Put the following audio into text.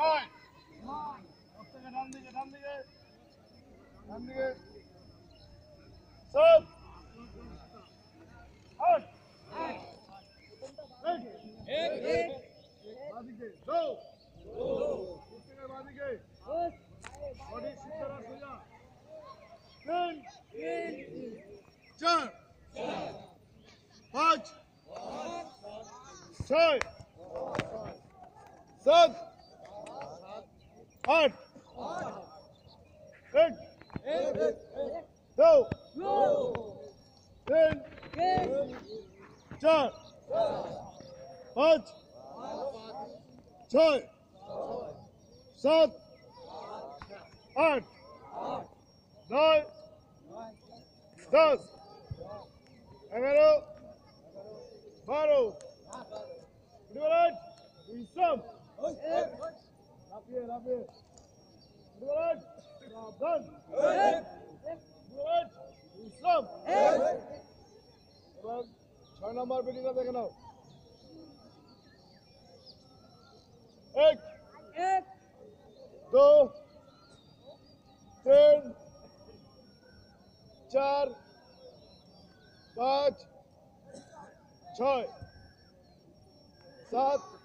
ছয় ডান দিকে ডান দিকে ডান দিকে সব আট এক এক বাদিকে দো প্রত্যেকের বাদিকে বডি সিটারা সোজা তিন তিন চার পাঁচ ছয় সাত On. In. In. Go. Go. In. In. Çar. Aç. Çay. Sat. Aç. Nay. Daz. Emelo. Baro. Duvalat. İslam. Evet. ছয় নম্বর বেটিটা দেখে নাও এক दो तीन चार पाँच छ सात